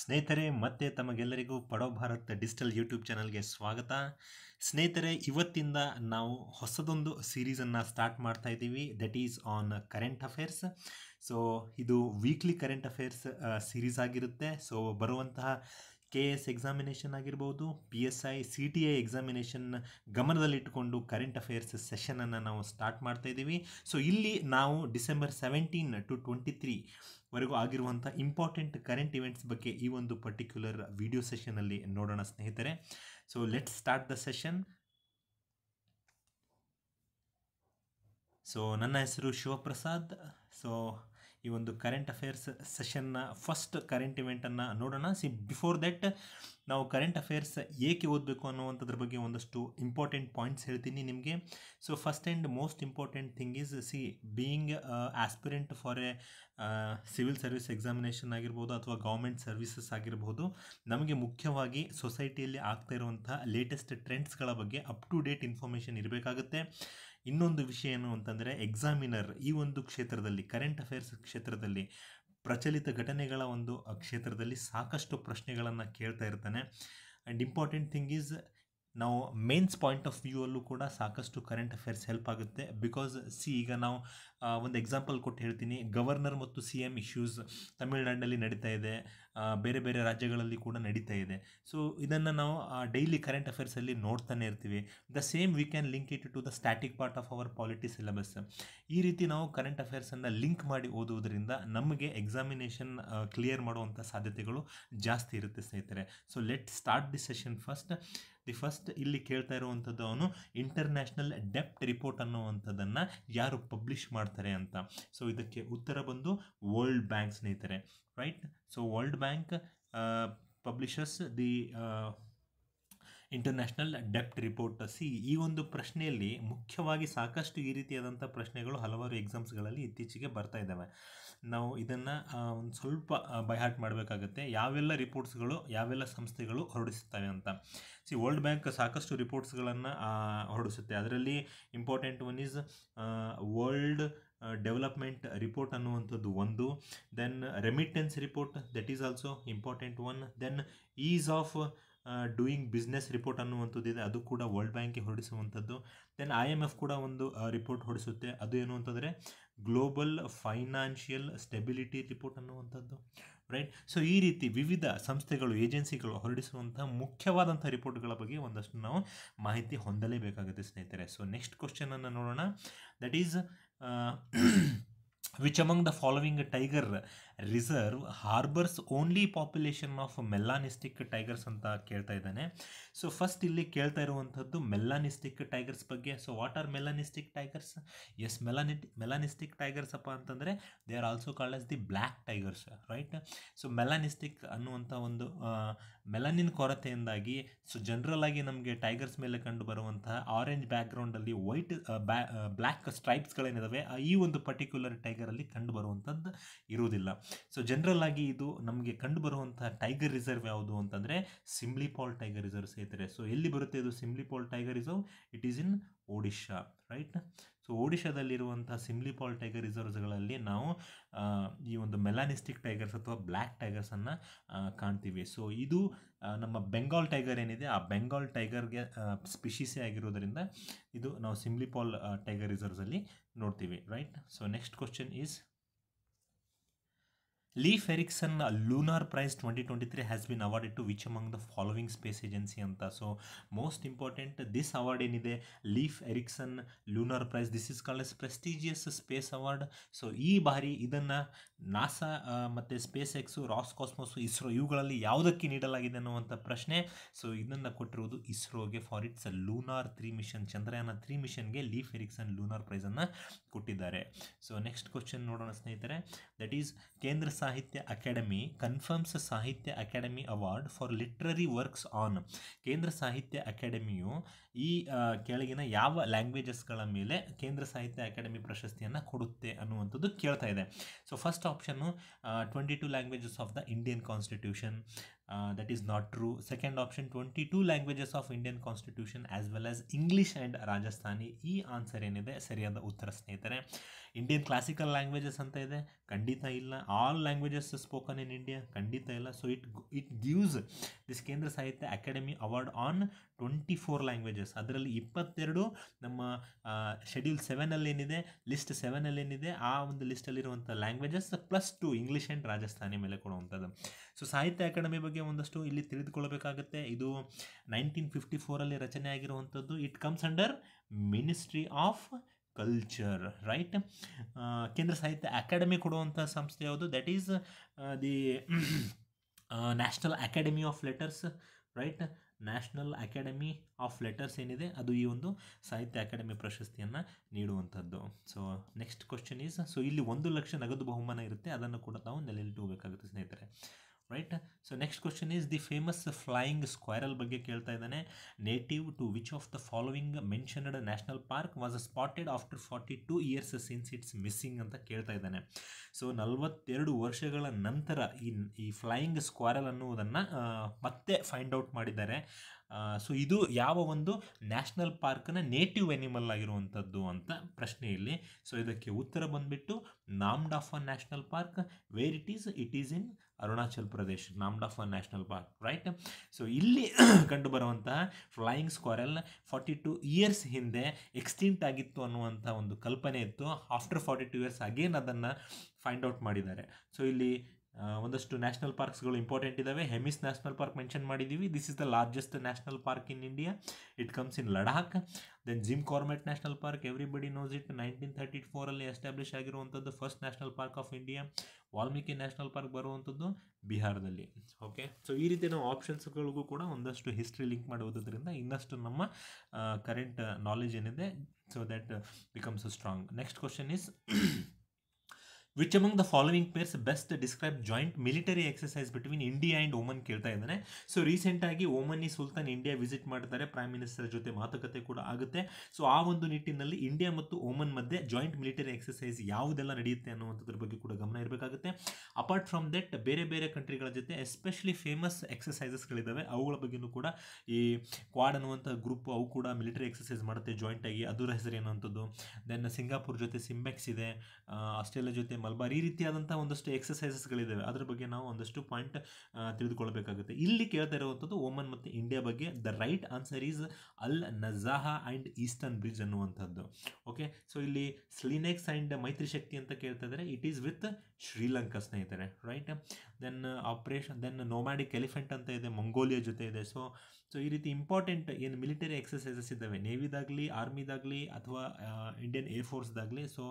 ಸ್ನೇಹಿತರೆ ಮತ್ತೆ ತಮಗೆಲ್ಲರಿಗೂ ಪಡೋ ಭಾರತ್ ಡಿಜಿಟಲ್ ಯೂಟ್ಯೂಬ್ ಚಾನಲ್ಗೆ ಸ್ವಾಗತ ಸ್ನೇಹಿತರೆ ಇವತ್ತಿಂದ ನಾವು ಹೊಸದೊಂದು ಸೀರೀಸನ್ನು ಸ್ಟಾರ್ಟ್ ಮಾಡ್ತಾ ಇದ್ದೀವಿ that is on current affairs so ಇದು ವೀಕ್ಲಿ ಕರೆಂಟ್ ಅಫೇರ್ಸ್ ಸೀರೀಸ್ ಆಗಿರುತ್ತೆ ಸೊ ಬರುವಂತಹ ಕೆ ಎಸ್ ಎಕ್ಸಾಮಿನೇಷನ್ ಆಗಿರ್ಬೋದು P S I C T I examination ಗಮನದಲ್ಲಿಟ್ಟುಕೊಂಡು ಕರೆಂಟ್ ಅಫೇರ್ಸ್ ಸೆಷನನ್ನು ನಾವು ಸ್ಟಾರ್ಟ್ ಮಾಡ್ತಾ ಇದ್ದೀವಿ ಸೊ ಇಲ್ಲಿ ನಾವು December seventeen to twenty three ವರೆಗೂ ಆಗಿರುವಂಥ ಇಂಪಾರ್ಟೆಂಟ್ ಕರೆಂಟ್ ಇವೆಂಟ್ಸ್ ಬಗ್ಗೆ ಈ ಒಂದು ಪರ್ಟಿಕ್ಯುಲರ್ ವಿಡಿಯೋ ಸೆಷನಲ್ಲಿ ನೋಡೋಣ ಸ್ನೇಹಿತರೆ so let start the session so ನನ್ನ ಹೆಸರು ಶಿವಪ್ರಸಾದ್ ಸೊ ಈ ಒಂದು ಕರೆಂಟ್ ಅಫೇರ್ಸ್ ಸೆಷನ್ನ ಫಸ್ಟ್ ಕರೆಂಟ್ ಇವೆಂಟನ್ನು ನೋಡೋಣ ಸಿ ಬಿಫೋರ್ ದಟ್ ನಾವು ಕರೆಂಟ್ ಅಫೇರ್ಸ್ ಏಕೆ ಓದಬೇಕು ಅನ್ನುವಂಥದ್ರ ಬಗ್ಗೆ ಒಂದಷ್ಟು ಇಂಪಾರ್ಟೆಂಟ್ ಪಾಯಿಂಟ್ಸ್ ಹೇಳ್ತೀನಿ ನಿಮಗೆ so first and most important thing is see being aspirant for a civil service examination ಆಗಿರ್ಬೋದು ಅಥವಾ ಗೌರ್ಮೆಂಟ್ ಸರ್ವಿಸಸ್ ಆಗಿರ್ಬೋದು ನಮಗೆ ಮುಖ್ಯವಾಗಿ ಸೊಸೈಟಿಯಲ್ಲಿ ಆಗ್ತಾ ಇರುವಂಥ ಲೇಟೆಸ್ಟ್ ಟ್ರೆಂಡ್ಸ್ಗಳ ಬಗ್ಗೆ ಅಪ್ ಟು ಡೇಟ್ ಇನ್ಫಾರ್ಮೇಷನ್ ಇರಬೇಕಾಗುತ್ತೆ ಇನ್ನೊಂದು ವಿಷಯ ಏನು ಅಂತಂದರೆ ಎಕ್ಸಾಮಿನರ್ ಈ ಒಂದು ಕ್ಷೇತ್ರದಲ್ಲಿ ಕರೆಂಟ್ ಅಫೇರ್ಸ್ ಕ್ಷೇತ್ರದಲ್ಲಿ ಪ್ರಚಲಿತ ಘಟನೆಗಳ ಒಂದು ಕ್ಷೇತ್ರದಲ್ಲಿ ಸಾಕಷ್ಟು ಪ್ರಶ್ನೆಗಳನ್ನು ಕೇಳ್ತಾ ಇರ್ತಾನೆ ಆ್ಯಂಡ್ ಇಂಪಾರ್ಟೆಂಟ್ ಥಿಂಗ್ ಈಸ್ ನಾವು ಮೇನ್ಸ್ ಪಾಯಿಂಟ್ ಆಫ್ ವ್ಯೂ ಅಲ್ಲೂ ಕೂಡ ಸಾಕಷ್ಟು ಕರೆಂಟ್ ಅಫೇರ್ಸ್ ಹೆಲ್ಪ್ ಆಗುತ್ತೆ ಬಿಕಾಸ್ ಸಿ ಈಗ ನಾವು ಒಂದು ಎಕ್ಸಾಂಪಲ್ ಕೊಟ್ಟು ಹೇಳ್ತೀನಿ ಗವರ್ನರ್ ಮತ್ತು ಸಿ ಎಮ್ ಇಶ್ಯೂಸ್ ತಮಿಳ್ನಾಡಿನಲ್ಲಿ ನಡೀತಾ ಇದೆ ಬೇರೆ ಬೇರೆ ರಾಜ್ಯಗಳಲ್ಲಿ ಕೂಡ ನಡೀತಾ ಇದೆ ಸೊ ಇದನ್ನು ನಾವು ಡೈಲಿ ಕರೆಂಟ್ ಅಫೇರ್ಸಲ್ಲಿ ನೋಡ್ತಾನೆ ಇರ್ತೀವಿ the same we can link it to the static part of our polity syllabus ಈ ರೀತಿ ನಾವು ಕರೆಂಟ್ ಅಫೇರ್ಸನ್ನು ಲಿಂಕ್ ಮಾಡಿ ಓದುವುದರಿಂದ ನಮಗೆ ಎಕ್ಸಾಮಿನೇಷನ್ ಕ್ಲಿಯರ್ ಮಾಡುವಂಥ ಸಾಧ್ಯತೆಗಳು ಜಾಸ್ತಿ ಇರುತ್ತೆ ಸ್ನೇಹಿತರೆ so let start the session first the first ಇಲ್ಲಿ ಕೇಳ್ತಾ ಇರುವಂಥದ್ದು ಅವನು ಇಂಟರ್ನ್ಯಾಷನಲ್ ಡೆಪ್ಟ್ ರಿಪೋರ್ಟ್ ಅನ್ನುವಂಥದ್ದನ್ನು ಯಾರು ಪಬ್ಲಿಷ್ ಮಾಡ್ತಾರೆ ಅಂತ ಸೊ ಇದಕ್ಕೆ ಉತ್ತರ ಬಂದು ವರ್ಲ್ಡ್ ಬ್ಯಾಂಕ್ ಸ್ನೇಹಿತರೆ right so world bank publishes the international ಡೆಪ್ಟ್ ರಿಪೋರ್ಟ್ ಸಿ ಈ ಒಂದು ಪ್ರಶ್ನೆಯಲ್ಲಿ ಮುಖ್ಯವಾಗಿ ಸಾಕಷ್ಟು ಈ ರೀತಿಯಾದಂಥ ಪ್ರಶ್ನೆಗಳು ಹಲವಾರು ಎಕ್ಸಾಮ್ಸ್ಗಳಲ್ಲಿ ಇತ್ತೀಚೆಗೆ ಬರ್ತಾ ಇದ್ದಾವೆ ನಾವು ಇದನ್ನು ಒಂದು ಸ್ವಲ್ಪ ಬೈ ಮಾಡಬೇಕಾಗತ್ತೆ ಯಾವೆಲ್ಲ ರಿಪೋರ್ಟ್ಸ್ಗಳು ಯಾವೆಲ್ಲ ಸಂಸ್ಥೆಗಳು ಹೊರಡಿಸುತ್ತವೆ ಅಂತ ಸಿ ವರ್ಲ್ಡ್ ಬ್ಯಾಂಕ್ ಸಾಕಷ್ಟು ರಿಪೋರ್ಟ್ಸ್ಗಳನ್ನು ಹೊರಡಿಸುತ್ತೆ ಅದರಲ್ಲಿ important one is world development report ಅನ್ನುವಂಥದ್ದು ಒಂದು then remittance report that is also important one then is of doing business report ಅನ್ನುವಂಥದ್ದು ಇದೆ ಅದು ಕೂಡ ವರ್ಲ್ಡ್ ಬ್ಯಾಂಕಿಗೆ ಹೊರಡಿಸುವಂಥದ್ದು ದೆನ್ ಐ ಎಮ್ ಎಫ್ ಕೂಡ ಒಂದು ರಿಪೋರ್ಟ್ ಹೊರಡಿಸುತ್ತೆ ಅದು ಏನು ಅಂತಂದರೆ ಗ್ಲೋಬಲ್ ಫೈನಾನ್ಷಿಯಲ್ ಸ್ಟೆಬಿಲಿಟಿ ರಿಪೋರ್ಟ್ ಅನ್ನುವಂಥದ್ದು ರೈಟ್ ಸೊ ಈ ರೀತಿ ವಿವಿಧ ಸಂಸ್ಥೆಗಳು ಏಜೆನ್ಸಿಗಳು ಹೊರಡಿಸುವಂಥ ಮುಖ್ಯವಾದಂಥ ರಿಪೋರ್ಟ್ಗಳ ಬಗ್ಗೆ ಒಂದಷ್ಟು ನಾವು ಮಾಹಿತಿ ಹೊಂದಲೇಬೇಕಾಗುತ್ತೆ ಸ್ನೇಹಿತರೆ ಸೊ ನೆಕ್ಸ್ಟ್ ಕ್ವಶನನ್ನು ನೋಡೋಣ that is which among the following tiger reserve harbours only population of melanistic tigers ಅಂತ ಕೇಳ್ತಾ ಇದ್ದಾನೆ ಸೊ ಫಸ್ಟ್ ಇಲ್ಲಿ ಕೇಳ್ತಾ ಇರುವಂಥದ್ದು ಮೆಲ್ಲಾನಿಸ್ಟಿಕ್ ಟೈಗರ್ಸ್ ಬಗ್ಗೆ so what are melanistic tigers as ಮೆಲಾನಿ ಮೆಲಾನಿಸ್ಟಿಕ್ ಟೈಗರ್ಸ್ ಅಪ್ಪ ಅಂತಂದರೆ they are also called as the black tigers right so melanistic ಅನ್ನುವಂಥ ಒಂದು ಮೆಲನಿನ್ ಕೊರತೆಯಿಂದಾಗಿ ಸೊ ಜನರಲ್ ಆಗಿ ನಮಗೆ ಟೈಗರ್ಸ್ ಮೇಲೆ ಕಂಡು ಬರುವಂತಹ ಆರೆಂಜ್ ಬ್ಯಾಕ್ಗ್ರೌಂಡಲ್ಲಿ ವೈಟ್ ಬ್ಲ್ಯಾಕ್ ಸ್ಟ್ರೈಪ್ಸ್ಗಳೇನಿದಾವೆ ಈ ಒಂದು ಪರ್ಟಿಕ್ಯುಲರ್ ಟೈಗರಲ್ಲಿ ಕಂಡು ಬರುವಂಥದ್ದು ಇರುವುದಿಲ್ಲ ಸೊ ಜನರಲ್ ಆಗಿ ಇದು ನಮಗೆ ಕಂಡು ಬರುವಂತಹ ಟೈಗರ್ ರಿಸರ್ವ್ ಯಾವುದು ಅಂತಂದರೆ ಸಿಮ್ಲಿಪಾಲ್ ಟೈಗರ್ ರಿಸರ್ವ್ ಸೇತರೆ ಸೊ ಎಲ್ಲಿ ಬರುತ್ತೆ ಇದು Simlipal tiger reserve it is in Odisha right so ಒಡಿಶಾದಲ್ಲಿರುವಂಥ ಸಿಮ್ಲಿಪಾಲ್ ಟೈಗರ್ ರಿಸರ್ವ್ಸ್ಗಳಲ್ಲಿ ನಾವು ಈ ಒಂದು ಮೆಲಾನಿಸ್ಟಿಕ್ ಟೈಗರ್ಸ್ ಅಥವಾ ಬ್ಲ್ಯಾಕ್ ಟೈಗರ್ಸನ್ನು ಕಾಣ್ತೀವಿ ಸೊ ಇದು ನಮ್ಮ ಬೆಂಗಾಲ್ ಟೈಗರ್ ಏನಿದೆ ಆ ಬೆಂಗಾಲ್ ಟೈಗರ್ಗೆ ಸ್ಪಿಶೀಸೇ ಆಗಿರೋದರಿಂದ ಇದು ನಾವು ಸಿಮ್ಲಿಪಾಲ್ ಟೈಗರ್ ರಿಸರ್ವ್ಸಲ್ಲಿ ನೋಡ್ತೀವಿ right so next question is Leif Erikson lunar prize twenty twenty three has been awarded to which among the following space agency ಅಂತ so most important this award ಏನಿದೆ Leif Erikson lunar prize this is called as prestigious space award so ಈ ಬಾರಿ ಇದನ್ನು NASA ಮತ್ತು SpaceX Roscosmos ISRO ಇವುಗಳಲ್ಲಿ ಯಾವುದಕ್ಕೆ ನೀಡಲಾಗಿದೆ ಅನ್ನುವಂಥ ಪ್ರಶ್ನೆ ಸೊ ಇದನ್ನು ಕೊಟ್ಟಿರುವುದು ಇಸ್ರೋಗೆ for its lunar three mission Chandrayaan three ಮಿಷನ್ಗೆ ಲೀಫ್ ಎರಿಕ್ಸನ್ ಲೂನಾರ್ ಪ್ರೈಸನ್ನು ಕೊಟ್ಟಿದ್ದಾರೆ ಸೊ ನೆಕ್ಸ್ಟ್ ಕ್ವಶನ್ ನೋಡೋಣ ಸ್ನೇಹಿತರೆ that is Kendra Sahitya Akademi confirms Sahitya Akademi award for literary works on Kendra Sahitya ಅಕಾಡೆಮಿಯು ಈ ಕೆಳಗಿನ ಯಾವ ಲ್ಯಾಂಗ್ವೇಜಸ್ಗಳ ಮೇಲೆ ಕೇಂದ್ರ ಸಾಹಿತ್ಯ ಅಕಾಡೆಮಿ ಪ್ರಶಸ್ತಿಯನ್ನು ಕೊಡುತ್ತೆ ಅನ್ನುವಂಥದ್ದು ಕೇಳ್ತಾ ಇದೆ ಸೊ ಫಸ್ಟ್ ಆಪ್ಷನ್ನು twenty two languages of the Indian constitution that is not true second option twenty two languages of Indian constitution as well as English and Rajasthani ಈ ಆನ್ಸರ್ ಏನಿದೆ ಸರಿಯಾದ ಉತ್ತರ ಸ್ನೇಹಿತರೆ ಇಂಡಿಯನ್ ಕ್ಲಾಸಿಕಲ್ ಲ್ಯಾಂಗ್ವೇಜಸ್ ಅಂತ ಇದೆ ಖಂಡಿತ ಇಲ್ಲ all languages spoken in India ಖಂಡಿತ ಇಲ್ಲ so it it gives this Kendra Sahitya Akademi award on twenty four languages ಅದರಲ್ಲಿ ಇಪ್ಪತ್ತೆರಡು ನಮ್ಮ ಶೆಡ್ಯೂಲ್ ಸೆವೆನಲ್ಲಿ ಏನಿದೆ ಲಿಸ್ಟ್ ಸೆವೆನಲ್ಲಿ ಏನಿದೆ ಆ ಒಂದು ಲಿಸ್ಟಲ್ಲಿರುವಂಥ languages plus two English and Rajasthani ಮೇಲೆ ಕೊಡುವಂಥದ್ದು ಸೊ ಸಾಹಿತ್ಯ ಅಕಾಡೆಮಿ ಬಗ್ಗೆ ಒಂದಷ್ಟು ಇಲ್ಲಿ ತಿಳಿದುಕೊಳ್ಳಬೇಕಾಗುತ್ತೆ ಇದು ನೈನ್ಟೀನ್ ಫಿಫ್ಟಿ ಫೋರಲ್ಲಿ ರಚನೆ ಆಗಿರುವಂಥದ್ದು it comes under ministry of culture right Kendra Sahitya Akademi ಕೊಡುವಂಥ ಸಂಸ್ಥೆ ಯಾವುದು that is the national academy of letters right national academy of letters ಏನಿದೆ ಅದು ಈ ಒಂದು ಸಾಹಿತ್ಯ ಅಕಾಡೆಮಿ ಪ್ರಶಸ್ತಿಯನ್ನು ನೀಡುವಂಥದ್ದು so next question is so ಇಲ್ಲಿ ಒಂದು ಲಕ್ಷ ನಗದು ಬಹುಮಾನ ಇರುತ್ತೆ ಅದನ್ನು ಕೂಡ ನಾವು ನೆಲೆಯಲ್ಲಿ ಹೋಗಬೇಕಾಗುತ್ತೆ ಸ್ನೇಹಿತರೆ right so next question is the famous flying squirrel ಬಗ್ಗೆ ಕೇಳ್ತಾ ಇದ್ದಾನೆ native to which of the following mentioned national park was spotted after forty two years since its missing ಅಂತ ಕೇಳ್ತಾ ಇದ್ದಾನೆ ಸೊ ನಲವತ್ತೆರಡು ವರ್ಷಗಳ ನಂತರ ಈ ಈ ಫ್ಲೈಯಿಂಗ್ ಸ್ಕ್ವಾರಲ್ ಅನ್ನುವುದನ್ನು ಮತ್ತೆ ಫೈಂಡ್ ಔಟ್ ಮಾಡಿದ್ದಾರೆ ಸೊ ಇದು ಯಾವ ಒಂದು ನ್ಯಾಷನಲ್ ಪಾರ್ಕ್ನ ನೇಟಿವ್ ಎನಿಮಲ್ ಆಗಿರುವಂಥದ್ದು ಅಂತ ಪ್ರಶ್ನೆ ಇಲ್ಲಿ ಸೊ ಇದಕ್ಕೆ ಉತ್ತರ ಬಂದುಬಿಟ್ಟು Namdapha national park where it is it is in Arunachal Pradesh Namdapha national park right so ಇಲ್ಲಿ ಕಂಡು ಬರುವಂತಹ flying squirrel forty two years ಹಿಂದೆ ಎಕ್ಸ್ಟಿಂಟ್ ಆಗಿತ್ತು ಅನ್ನುವಂಥ ಒಂದು ಕಲ್ಪನೆ ಇತ್ತು after forty two years again ಅದನ್ನು ಫೈಂಡ್ ಔಟ್ ಮಾಡಿದ್ದಾರೆ ಸೊ ಇಲ್ಲಿ ಒಂದಷ್ಟು ನ್ಯಾಷನಲ್ ಪಾರ್ಕ್ಸ್ಗಳು ಇಂಪಾರ್ಟೆಂಟ್ ಇದ್ದಾವೆ ಹೆಮಿಸ್ ನ್ಯಾಷನಲ್ ಪಾರ್ಕ್ ಮೆನ್ಷನ್ ಮಾಡಿದ್ದೀವಿ this is the largest national park in India it comes in Ladakh then gym ಕಾರ್ಮೆಟ್ national park everybody knows it nineteen thirty ಫೋರಲ್ಲಿ establish ಆಗಿರುವಂಥದ್ದು first national park of India Valmiki national park ಬರುವಂಥದ್ದು ಬಿಹಾರದಲ್ಲಿ okay so ಈ ರೀತಿ ನಾವು ಆಪ್ಷನ್ಸ್ಗಳಿಗೂ ಕೂಡ ಒಂದಷ್ಟು ಹಿಸ್ಟ್ರಿ ಲಿಂಕ್ ಮಾಡುವುದರಿಂದ ಇನ್ನಷ್ಟು ನಮ್ಮ ಕರೆಂಟ್ ನಾಲೆಜ್ ಏನಿದೆ so that becomes strong next question is which among the following pairs best describe joint military exercise between India and Oman ಕೇಳ್ತಾ ಇದ್ದಾನೆ ಸೊ ರೀಸೆಂಟಾಗಿ ಓಮನಿ ಸುಲ್ತಾನ್ ಇಂಡಿಯಾ ವಿಸಿಟ್ ಮಾಡ್ತಾರೆ ಪ್ರೈಮ್ ಮಿನಿಸ್ಟರ್ ಜೊತೆ ಮಾತುಕತೆ ಕೂಡ ಆಗುತ್ತೆ ಸೊ ಆ ಒಂದು ನಿಟ್ಟಿನಲ್ಲಿ ಇಂಡಿಯಾ ಮತ್ತು ಓಮನ್ ಮಧ್ಯೆ ಜಾಯಿಂಟ್ ಮಿಲಿಟರಿ ಎಕ್ಸಸೈಸ್ ಯಾವುದೆಲ್ಲ ನಡೆಯುತ್ತೆ ಅನ್ನುವಂಥದ್ರ ಬಗ್ಗೆ ಕೂಡ ಗಮನ ಇರಬೇಕಾಗುತ್ತೆ ಅಪಾರ್ಟ್ ಫ್ರಮ್ ದಟ್ ಬೇರೆ ಬೇರೆ ಕಂಟ್ರಿಗಳ ಜೊತೆ ಎಸ್ಪೆಷಲಿ ಫೇಮಸ್ ಎಕ್ಸಸೈಸಸ್ಗಳಿದ್ದಾವೆ ಅವುಗಳ ಬಗ್ಗೆಯೂ ಕೂಡ ಈ ಕ್ವಾಡ್ ಅನ್ನುವಂಥ ಗ್ರೂಪ್ ಅವು ಕೂಡ ಮಿಲಿಟರಿ ಎಕ್ಸಸೈಸ್ ಮಾಡುತ್ತೆ ಜಾಯಿಂಟಾಗಿ ಅದರ ಹೆಸರು ಅನ್ನುವಂಥದ್ದು ದೆನ್ ಸಿಂಗಾಪುರ್ ಜೊತೆ ಸಿಂಬೆಕ್ಸ್ ಇದೆ ಆಸ್ಟ್ರೇಲಿಯಾ ಜೊತೆ ಮಲ್ಬಾರ್ ಈ ರೀತಿಯಾದಂಥ ಒಂದಷ್ಟು ಎಕ್ಸಸೈಸಸ್ಗಳಿದ್ದಾವೆ ಅದರ ಬಗ್ಗೆ ನಾವು ಒಂದಷ್ಟು ಪಾಯಿಂಟ್ ತಿಳಿದುಕೊಳ್ಬೇಕಾಗುತ್ತೆ ಇಲ್ಲಿ ಕೇಳ್ತಾ ಇರುವಂಥದ್ದು ಓಮನ್ ಮತ್ತು ಇಂಡಿಯಾ ಬಗ್ಗೆ the right answer is Al Najah and eastern bridge ಅನ್ನುವಂಥದ್ದು ಓಕೆ ಸೊ ಇಲ್ಲಿ ಸ್ಲಿನೆಕ್ಸ್ ಆ್ಯಂಡ್ ಮೈತ್ರಿ ಶಕ್ತಿ ಅಂತ ಕೇಳ್ತಾ ಇದ್ದಾರೆ ಇಟ್ ಈಸ್ ವಿತ್ ಶ್ರೀಲಂಕಾ ಸ್ನೇಹಿತರೆ right then operation then nomadic elephant ಅಂತ ಇದೆ ಮಂಗೋಲಿಯಾ ಜೊತೆ ಇದೆ ಸೊ ಸೊ ಈ ರೀತಿ ಇಂಪಾರ್ಟೆಂಟ್ ಏನು ಮಿಲಿಟರಿ ಎಕ್ಸಸೈಸಸ್ ಇದ್ದಾವೆ ನೇವಿದಾಗಲಿ ಆರ್ಮಿದಾಗಲಿ ಅಥವಾ ಇಂಡಿಯನ್ ಏರ್ ಏರ್ಫೋರ್ಸ್ದಾಗಲಿ ಸೊ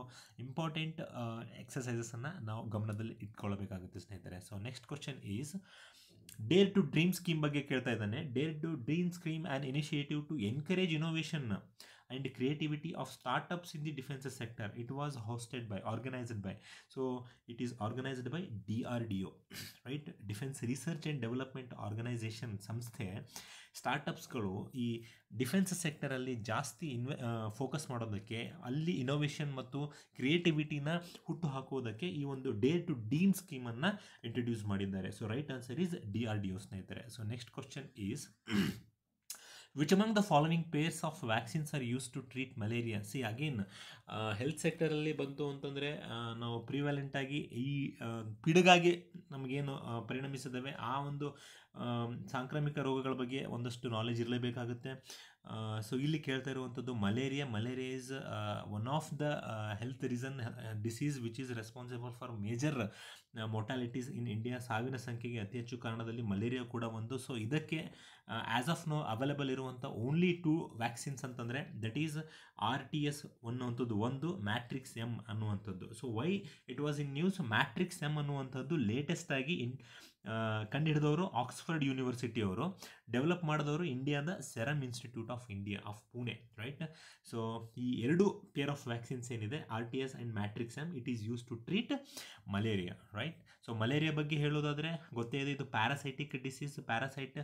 ಇಂಪಾರ್ಟೆಂಟ್ ಎಕ್ಸಸೈಸಸನ್ನು ನಾವು ಗಮನದಲ್ಲಿ ಇಟ್ಕೊಳ್ಬೇಕಾಗುತ್ತೆ ಸ್ನೇಹಿತರೆ so next question is dare to dream scheme ಬಗ್ಗೆ ಕೇಳ್ತಾ ಇದ್ದಾನೆ dare to dream scheme and initiative to encourage innovation and creativity and in the defence sector it was hosted by organised by so it is organised by D R D O right defence research and development organisation ಸಂಸ್ಥೆ ಸ್ಟಾರ್ಟಪ್ಸ್ಗಳು ಈ defence ಸೆಕ್ಟರಲ್ಲಿ ಜಾಸ್ತಿ ಇನ್ವೆ focus ಮಾಡೋದಕ್ಕೆ ಅಲ್ಲಿ innovation ಮತ್ತು ಕ್ರಿಯೇಟಿವಿಟಿನ ಹುಟ್ಟು ಹಾಕೋದಕ್ಕೆ ಈ ಒಂದು ಡೇ ಟು ಡೀನ್ ಸ್ಕೀಮನ್ನು ಇಂಟ್ರೊಡ್ಯೂಸ್ ಮಾಡಿದ್ದಾರೆ so right answer is D R D O ಸ್ನೇಹಿತರೆ so next question is Which among the following pairs of vaccines are used to treat malaria? See again, health ಸೆಕ್ಟರಲ್ಲಿ ಬಂತು ಅಂತಂದರೆ ನಾವು ಪ್ರಿವ್ಯಾಲೆಂಟಾಗಿ ಈ ಪಿಡುಗಾಗಿ ನಮಗೇನು ಪರಿಣಮಿಸಿದ್ದಾವೆ ಆ ಒಂದು ಸಾಂಕ್ರಾಮಿಕ ರೋಗಗಳ ಬಗ್ಗೆ ಒಂದಷ್ಟು ನಾಲೆಜ್ ಇರಲೇಬೇಕಾಗುತ್ತೆ ಸೊ ಇಲ್ಲಿ ಕೇಳ್ತಾ ಇರುವಂಥದ್ದು malaria malaria is one of the health reason disease which is responsible for major mortalities in India ಸಾವಿನ ಸಂಖ್ಯೆಗೆ ಅತಿ ಹೆಚ್ಚು ಕಾರಣದಲ್ಲಿ ಮಲೇರಿಯಾ ಕೂಡ ಒಂದು ಸೊ ಇದಕ್ಕೆ ಆ್ಯಸ್ ಆಫ್ ನೋ ಅವೈಲೇಬಲ್ ಇರುವಂಥ ಓನ್ಲಿ ಟೂ ವ್ಯಾಕ್ಸಿನ್ಸ್ ಅಂತಂದರೆ that is R T S ಅನ್ನುವಂಥದ್ದು ಒಂದು ಮ್ಯಾಟ್ರಿಕ್ಸ್ ಎಮ್ ಅನ್ನುವಂಥದ್ದು so why it was in news matrix M ಅನ್ನುವಂಥದ್ದು ಲೇಟೆಸ್ಟಾಗಿ ಇನ್ ಕಂಡುಹಿಡಿದವರು ಆಕ್ಸ್ಫರ್ಡ್ ಯೂನಿವರ್ಸಿಟಿಯವರು ಡೆವಲಪ್ ಮಾಡಿದವರು ಇಂಡಿಯಾದ serum institute of India of Pune right so ಈ ಎರಡು ಪೇರ್ ಆಫ್ ವ್ಯಾಕ್ಸಿನ್ಸ್ ಏನಿದೆ R T S and matrix M it is use to treat malaria right so malaria ಬಗ್ಗೆ ಹೇಳೋದಾದರೆ ಗೊತ್ತೇ ಇದೆ ಇದು parasitic disease parasite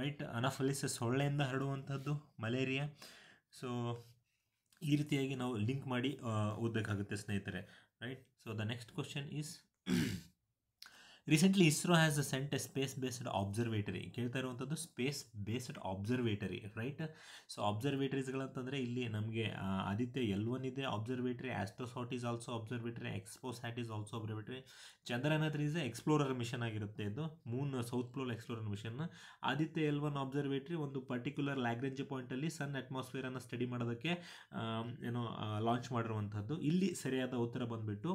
right anopheles ಸೊಳ್ಳೆಯಿಂದ ಹರಡುವಂಥದ್ದು ಮಲೇರಿಯಾ ಸೊ ಈ ರೀತಿಯಾಗಿ ನಾವು ಲಿಂಕ್ ಮಾಡಿ ಓದಬೇಕಾಗುತ್ತೆ ಸ್ನೇಹಿತರೆ right so the next question is recently ISRO has a sent a space based observatory ಕೇಳ್ತಾ ಇರುವಂಥದ್ದು space based observatory right so ಆಬ್ಸರ್ವೇಟರೀಸ್ಗಳಂತಂದರೆ ಇಲ್ಲಿ ನಮಗೆ ಆದಿತ್ಯ ಎಲ್ ಒನ್ ಇದೆ observatory AstroSat is also observatory XPoSat is also observatory Chandrayaan is is explorer mission ಆಗಿರುತ್ತೆ ಇದು moon south pole explorer mission Aditya L one observatory ಒಂದು particular Lagrange ಪಾಯಿಂಟಲ್ಲಿ ಸನ್ ಅಟ್ಮಾಸ್ಫಿಯರನ್ನು study ಮಾಡೋದಕ್ಕೆ ಏನೋ ಲಾಂಚ್ ಮಾಡಿರುವಂಥದ್ದು ಇಲ್ಲಿ ಸರಿಯಾದ ಉತ್ತರ ಬಂದುಬಿಟ್ಟು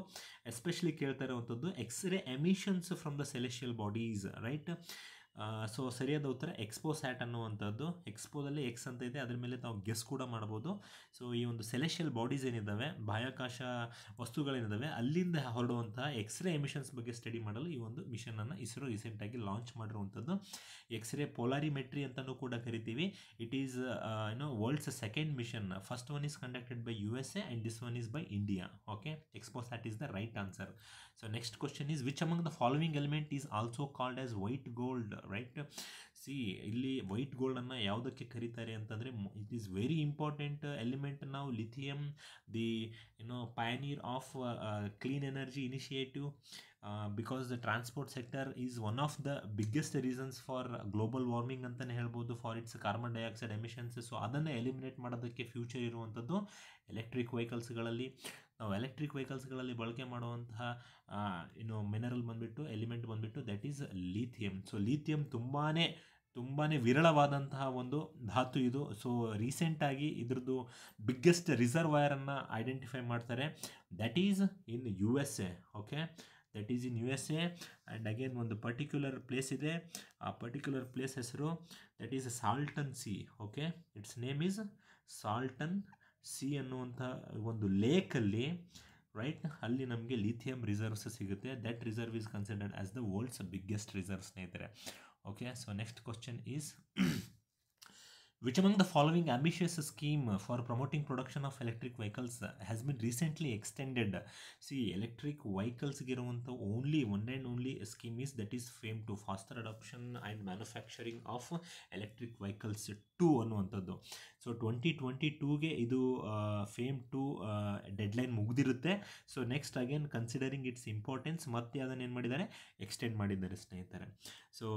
ಎಸ್ಪೆಷಲಿ ಕೇಳ್ತಾ ಇರುವಂಥದ್ದು X-ray emissions from the celestial bodies right so ಸರಿಯಾದ ಉತ್ತರ ಎಕ್ಸ್ಪೋ ಸ್ಯಾಟ್ ಅನ್ನುವಂಥದ್ದು ಎಕ್ಸ್ಪೋದಲ್ಲಿ ಎಕ್ಸ್ ಅಂತ ಇದೆ ಅದ್ರ ಮೇಲೆ ತಾವು ಗೆಸ್ ಕೂಡ ಮಾಡ್ಬೋದು ಸೊ ಈ ಒಂದು ಸೆಲೆಷಿಯಲ್ ಬಾಡೀಸ್ ಏನಿದ್ದಾವೆ ಬಾಹ್ಯಾಕಾಶ ವಸ್ತುಗಳೇನಿದ್ದಾವೆ ಅಲ್ಲಿಂದ ಹೊರಡುವಂತಹ ಎಕ್ಸ್ರೇ ಎಮಿಷನ್ಸ್ ಬಗ್ಗೆ ಸ್ಟಡಿ ಮಾಡಲು ಈ ಒಂದು ಮಿಷನ್ ಅನ್ನು ಇಸ್ರೋ ಆಗಿ ಲಾಂಚ್ ಮಾಡಿರುವಂಥದ್ದು ಎಕ್ಸ್ರೇ ಪೋಲಾರಿಮೆಟ್ರಿ ಅಂತಲೂ ಕೂಡ ಕರಿತೀವಿ it is you know world's second mission first one is conducted by U S A this one is by India okay XPoSat is the right answer so next question is which among the following element is also called as white gold right see ಇಲ್ಲಿ white ಗೋಲ್ಡನ್ನು ಯಾವುದಕ್ಕೆ ಕರೀತಾರೆ ಅಂತಂದರೆ it is very important element ನಾವು lithium the you know pioneer of clean energy initiative because the transport sector is one of the biggest reasons for global warming ಅಂತಲೇ ಹೇಳ್ಬೋದು for its carbon dioxide emissions so ಅದನ್ನು eliminate ಮಾಡೋದಕ್ಕೆ future ಇರುವಂಥದ್ದು electric ವೆಹಿಕಲ್ಸ್ಗಳಲ್ಲಿ ನಾವು electric ವೆಹಿಕಲ್ಸ್ಗಳಲ್ಲಿ ಬಳಕೆ ಮಾಡುವಂತಹ ಇನ್ನು ಮಿನರಲ್ ಬಂದುಬಿಟ್ಟು ಎಲಿಮೆಂಟ್ ಬಂದುಬಿಟ್ಟು that is lithium so lithium ತುಂಬಾ ತುಂಬಾ ವಿರಳವಾದಂತಹ ಒಂದು ಧಾತು ಇದು ಸೊ ರೀಸೆಂಟಾಗಿ ಇದ್ರದ್ದು ಬಿಗ್ಗೆಸ್ಟ್ ರಿಸರ್ವಯರನ್ನು ಐಡೆಂಟಿಫೈ ಮಾಡ್ತಾರೆ that is in U S A okay that is in U S A and again ಒಂದು ಪರ್ಟಿಕ್ಯುಲರ್ ಪ್ಲೇಸ್ ಇದೆ ಆ ಪರ್ಟಿಕ್ಯುಲರ್ ಪ್ಲೇಸ್ ಹೆಸರು that is Salton Sea okay its name is Salton Sea ಅನ್ನುವಂಥ ಒಂದು ಲೇಕಲ್ಲಿ right ಅಲ್ಲಿ ನಮಗೆ ಲಿಥಿಯಂ ರಿಸರ್ವ್ಸ್ ಸಿಗುತ್ತೆ that reserve is considered as the world's biggest reserve ಸ್ನೇಹಿತರೆ okay so next question is which among the following ambitious scheme for promoting production of electric vehicles has been recently extended see electric vehicles only one and only scheme is that is framed to faster adoption and manufacturing of electric vehicles to one one so 2022 ke idu fame to deadline mugdi rute so next again considering its importance mati adhan en madi extend madi dare so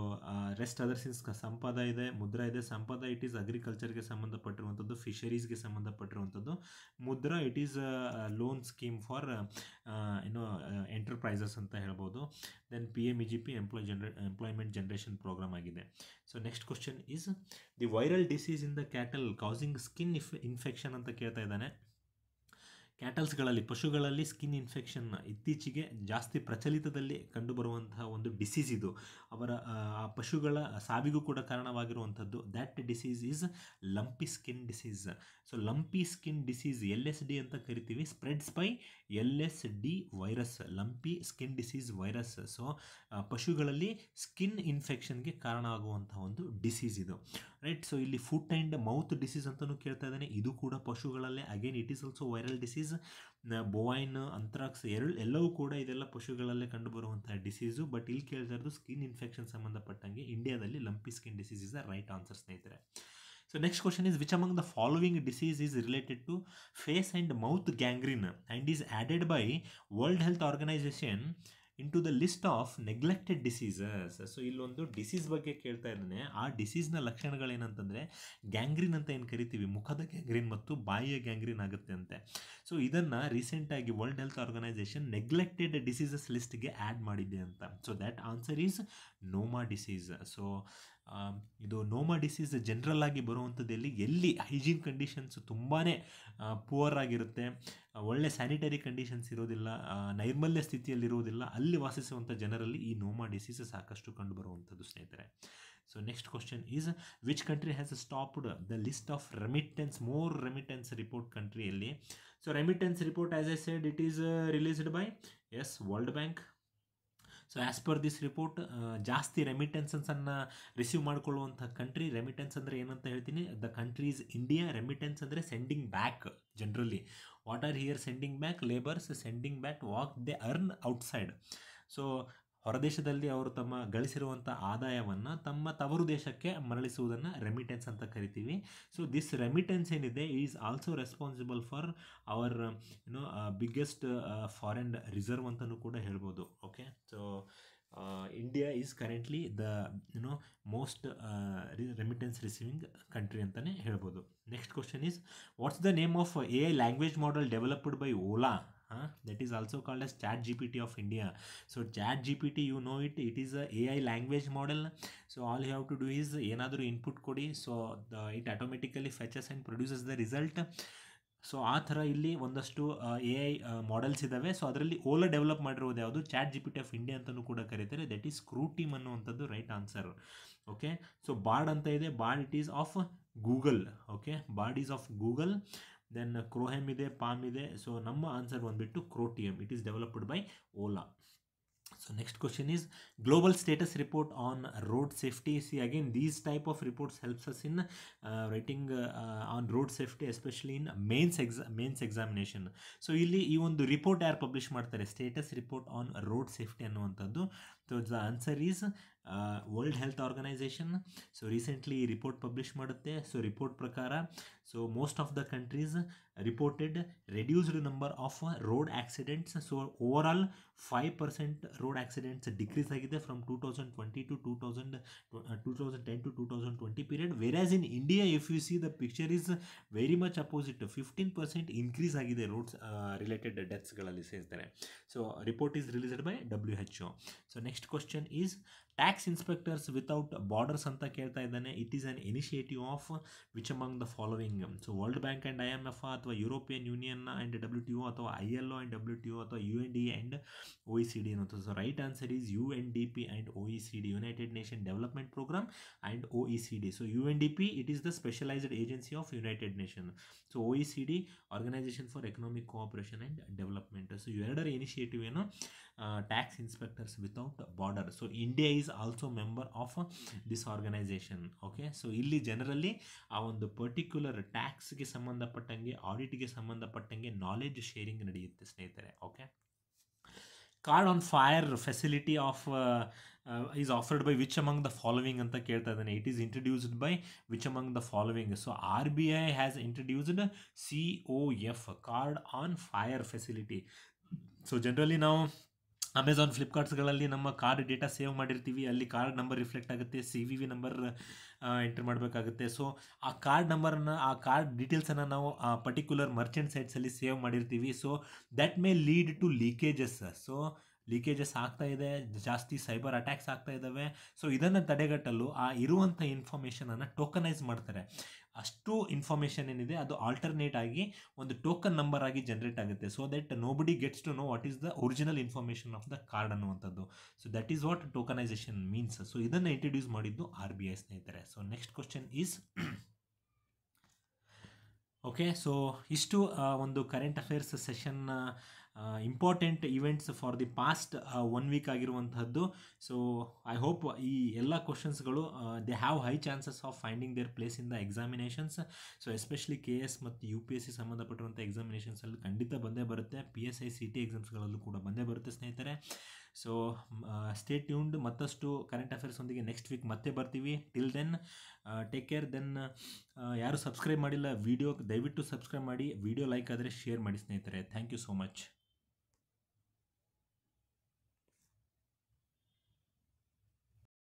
rest other since sampada idhe mudra idhe sampada it is again ಅಗ್ರಿಕಲ್ಚರ್ಗೆ ಸಂಬಂಧಪಟ್ಟಿರುವಂಥದ್ದು ಫಿಷರೀಸ್ಗೆ ಸಂಬಂಧಪಟ್ಟಿರುವಂಥದ್ದು Mudra it is loan scheme for ಏನು enterprises uh, ಅಂತ ಹೇಳ್ಬೋದು then P M E G P employ ಜನರೇ employment generation programme ಆಗಿದೆ so next question is the viral disease in the cattle causing skin if infection ಅಂತ ಕೇಳ್ತಾ ಇದ್ದಾನೆ ಕ್ಯಾಟಲ್ಸ್ಗಳಲ್ಲಿ ಪಶುಗಳಲ್ಲಿ skin infection ಇತ್ತೀಚೆಗೆ ಜಾಸ್ತಿ ಪ್ರಚಲಿತದಲ್ಲಿ ಕಂಡುಬರುವಂತಹ ಒಂದು ಡಿಸೀಸ್ ಇದು ಅವರ ಆ ಪಶುಗಳ ಸಾವಿಗೂ ಕೂಡ ಕಾರಣವಾಗಿರುವಂಥದ್ದು that disease is lumpy skin disease so lumpy skin disease L S D ಅಂತ ಕರಿತೀವಿ spreads by L S D virus lumpy skin disease virus so ಪಶುಗಳಲ್ಲಿ ಸ್ಕಿನ್ ಇನ್ಫೆಕ್ಷನ್ಗೆ ಕಾರಣ ಆಗುವಂತಹ ಒಂದು ಡಿಸೀಸ್ ಇದು ರೈಟ್ ಸೊ ಇಲ್ಲಿ ಫುಟ್ ಆ್ಯಂಡ್ ಮೌತ್ ಡಿಸೀಸ್ ಅಂತಲೂ ಕೇಳ್ತಾ ಇದ್ದಾನೆ ಇದು ಕೂಡ ಪಶುಗಳಲ್ಲೇ again it is also viral disease bovine anthrax ಎರಡು ಎಲ್ಲವೂ ಕೂಡ ಇದೆಲ್ಲ ಪಶುಗಳಲ್ಲೇ ಕಂಡುಬರುವಂತಹ ಡಿಸೀಸು ಬಟ್ ಇಲ್ಲಿ ಕೇಳ್ತಾ ಇರೋದು ಸ್ಕಿನ್ ಇನ್ಫೆಕ್ಷನ್ ಸಂಬಂಧಪಟ್ಟಂಗೆ ಇಂಡಿಯಾದಲ್ಲಿ lumpy skin disease is the right answer ಸ್ನೇಹಿತರೆ so next question is which among the following disease is related to face and mouth gangrene and is added by world health organisation into the list of neglected diseases so ಇಲ್ಲೊಂದು disease ಬಗ್ಗೆ ಕೇಳ್ತಾ ಇದ್ದೇನೆ ಆ ಡಿಸೀಸ್ನ ಲಕ್ಷಣಗಳೇನಂತಂದರೆ gangrene ಅಂತ ಏನು ಕರಿತೀವಿ ಮುಖದ gangrene ಮತ್ತು ಬಾಯಿಯ ಗ್ಯಾಂಗ್ರೀನ್ ಆಗುತ್ತೆ ಅಂತೆ ಸೊ ಇದನ್ನು ರೀಸೆಂಟಾಗಿ world health organisation neglected diseases ಲಿಸ್ಟ್ಗೆ ಆ್ಯಡ್ ಮಾಡಿದೆ ಅಂತ so that answer is noma disease so ಇದು ನೋಮಾ ಡಿಸೀಸ್ ಜನರಲ್ ಆಗಿ ಬರುವಂಥದ್ದಲ್ಲಿ ಎಲ್ಲಿ ಹೈಜೀನ್ ಕಂಡೀಷನ್ಸ್ ತುಂಬಾ ಪುವರ್ ಆಗಿರುತ್ತೆ ಒಳ್ಳೆ ಸ್ಯಾನಿಟರಿ ಕಂಡೀಷನ್ಸ್ ಇರೋದಿಲ್ಲ ನೈರ್ಮಲ್ಯ ಸ್ಥಿತಿಯಲ್ಲಿರುವುದಿಲ್ಲ ಅಲ್ಲಿ ವಾಸಿಸುವಂಥ ಜನರಲ್ಲಿ ಈ ನೋಮಾ ಡಿಸೀಸ್ ಸಾಕಷ್ಟು ಕಂಡು ಬರುವಂಥದ್ದು ಸ್ನೇಹಿತರೆ so next question is which country has stopped the list of remittance more remittance report ಕಂಟ್ರಿಯಲ್ಲಿ so remittance report as a said it is released by as world bank so as per this report ಜಾಸ್ತಿ ರೆಮಿಟೆನ್ಸನ್ಸನ್ನು receive ಮಾಡಿಕೊಳ್ಳುವಂಥ country remittance ಅಂದರೆ ಏನಂತ ಹೇಳ್ತೀನಿ the countries India remittance ಅಂದರೆ sending back generally what are here sending back labours sending back what they earn outside so ಹೊರದೇಶದಲ್ಲಿ ಅವರು ತಮ್ಮ ಗಳಿಸಿರುವಂಥ ಆದಾಯವನ್ನು ತಮ್ಮ ತವರು ದೇಶಕ್ಕೆ ಮರಳಿಸುವುದನ್ನು ರೆಮಿಟೆನ್ಸ್ ಅಂತ ಕರಿತೀವಿ ಸೊ ದಿಸ್ ರೆಮಿಟೆನ್ಸ್ ಏನಿದೆ is also responsible for our you know biggest foreign reserve ಅಂತಲೂ ಕೂಡ ಹೇಳ್ಬೋದು okay so India is currently the you know most remittance receiving country ಅಂತಲೇ ಹೇಳ್ಬೋದು next question is what's the name of a language model developed by Ola ಹಾಂ that is also called as chat G P T of India so chat G P T you know it it is uh A I language model so all you have to do is ಏನಾದರೂ input ಕೊಡಿ so the it automatically fetches and produces the result so ಆ ಥರ ಇಲ್ಲಿ ಒಂದಷ್ಟು A I models ಇದ್ದಾವೆ so ಅದರಲ್ಲಿ Ola develop ಮಾಡಿರೋದು ಯಾವುದು chat G P T of India ಅಂತಲೂ ಕೂಡ ಕರೀತಾರೆ ದಟ್ ಈಸ್ ಕ್ರೂ ಟೀಮ್ ಅನ್ನುವಂಥದ್ದು right answer okay so Bard ಅಂತ ಇದೆ Bard is of Google okay Bard is of Google then Krutrim uh, ಇದೆ ಪಾಮ್ ಇದೆ ಸೊ ನಮ್ಮ ಆನ್ಸರ್ ಬಂದುಬಿಟ್ಟು Krutrim it is developed by Ola so next question is global status report on road safety see again these type of reports helps us in writing on road safety especially in mains exam mains examination so ಇಲ್ಲಿ ಈ ಒಂದು report ಯಾರು publish ಮಾಡ್ತಾರೆ status report on road safety ಅನ್ನುವಂಥದ್ದು so the answer is world health organisation so recently report publish ಮಾಡುತ್ತೆ so report ಪ್ರಕಾರ so most of the countries reported reduced number of road accidents so overall five percent road accidents decrease ಆಗಿದೆ from two thousand twenty to two thousand two thousand ten to two thousand twenty period as in India if you see the picture is very much opposite fifteen percent increase ಆಗಿದೆ roads related ಡೆತ್ಸ್ಗಳಲ್ಲಿ ಸೇರ್ತಾರೆ so report is released by W H so next question is tax tax inspectors without borders ಅಂತ ಕೇಳ್ತಾ ಇದ್ದಾನೆ it is an initiative of which among the following so world bank and I M F ಅಥವಾ European Union and W T O ಅಥವಾ I L O and W T O ಅಥವಾ U N D and O E C D ಅನ್ನೋದು so right answer is U N D P and O E C D United Nation Development Programme and O E C D so you N D P it is the specialised agency of United Nation so O E C D Organisation for Economic Cooperation and Development so ಎರಡರ initiative ಏನು tax inspectors without border so India is also member of this organisation okay so ಇಲ್ಲಿ ಜನರಲ್ಲಿ ಆ ಒಂದು particular ಟ್ಯಾಕ್ಸ್ಗೆ ಸಂಬಂಧಪಟ್ಟಂಗೆ ಆಡಿಟ್ಗೆ ಸಂಬಂಧಪಟ್ಟಂಗೆ knowledge sharing ನಡೆಯುತ್ತೆ ಸ್ನೇಹಿತರೆ okay card on file facility of is offered by which among the following ಅಂತ ಕೇಳ್ತಾ ಇದ್ದಾನೆ it is introduced by which among the following so R B I has introduced C O F card on file facility so generally ನಾವು Amazon ಫ್ಲಿಪ್ಕಾರ್ಟ್ಸ್ಗಳಲ್ಲಿ ನಮ್ಮ card data save ಮಾಡಿರ್ತೀವಿ ಅಲ್ಲಿ card number reflect ಆಗುತ್ತೆ C V V number enter ಮಾಡಬೇಕಾಗುತ್ತೆ so ಆ card ನಂಬರನ್ನು ಆ ಕಾರ್ಡ್ ಡೀಟೇಲ್ಸನ್ನು ನಾವು ಆ ಪರ್ಟಿಕ್ಯುಲರ್ ಮರ್ಚೆಂಟ್ ಸೈಟ್ಸಲ್ಲಿ ಸೇವ್ ಮಾಡಿರ್ತೀವಿ so that may lead to leakages so leakages ಆಗ್ತಾ ಇದೆ ಜಾಸ್ತಿ ಸೈಬರ್ ಅಟ್ಯಾಕ್ಸ್ ಆಗ್ತಾ ಇದ್ದಾವೆ ಸೊ ಇದನ್ನು ತಡೆಗಟ್ಟಲು ಆ ಇರುವಂಥ ಇನ್ಫಾರ್ಮೇಷನನ್ನು ಟೋಕನೈಸ್ ಮಾಡ್ತಾರೆ ಅಷ್ಟು ಇನ್ಫಾರ್ಮೇಷನ್ ಏನಿದೆ ಅದು ಆಲ್ಟರ್ನೇಟ್ ಆಗಿ ಒಂದು ಟೋಕನ್ ನಂಬರ್ ಆಗಿ ಜನರೇಟ್ ಆಗುತ್ತೆ so that nobody gets to know what is the original information of the card ಅನ್ನುವಂಥದ್ದು so that is what tokenisation means so ಇದನ್ನು ಇಂಟ್ರೊಡ್ಯೂಸ್ ಮಾಡಿದ್ದು ಆರ್ ಬಿ ಐ ಸ್ನೇಹಿತರೆ so next question is okay so ಇಷ್ಟು ಒಂದು current affairs ಸೆಷನ್ನ important events for the past one week ಆಗಿರುವಂಥದ್ದು so I hope ಈ ಎಲ್ಲ ಕ್ವಶನ್ಸ್ಗಳು they have high chances of finding there place in the examinations so especially K S ಮತ್ತು U P S C ಸಂಬಂಧಪಟ್ಟಿರುವಂಥ ಎಕ್ಸಾಮಿನೇಷನ್ಸಲ್ಲಿ ಖಂಡಿತ ಬಂದೇ ಬರುತ್ತೆ P S I C T ಎಕ್ಸಾಮ್ಸ್ಗಳಲ್ಲೂ ಕೂಡ ಬಂದೇ ಬರುತ್ತೆ ಸ್ನೇಹಿತರೆ ಸೊ ಸ್ಟೇ ಟ್ಯೂನ್ಡ್ ಮತ್ತಷ್ಟು ಕರೆಂಟ್ ಅಫೇರ್ಸ್ ಒಂದಿಗೆ ನೆಕ್ಸ್ಟ್ ವೀಕ್ ಮತ್ತೆ ಬರ್ತೀವಿ till then take care then ಯಾರು ಸಬ್ಸ್ಕ್ರೈಬ್ ಮಾಡಿಲ್ಲ ವೀಡಿಯೋ ದಯವಿಟ್ಟು ಸಬ್ಸ್ಕ್ರೈಬ್ ಮಾಡಿ ವಿಡಿಯೋ ಲೈಕ್ ಆದರೆ ಶೇರ್ ಮಾಡಿ ಸ್ನೇಹಿತರೆ ಥ್ಯಾಂಕ್ ಯು ಸೋ ಮಚ್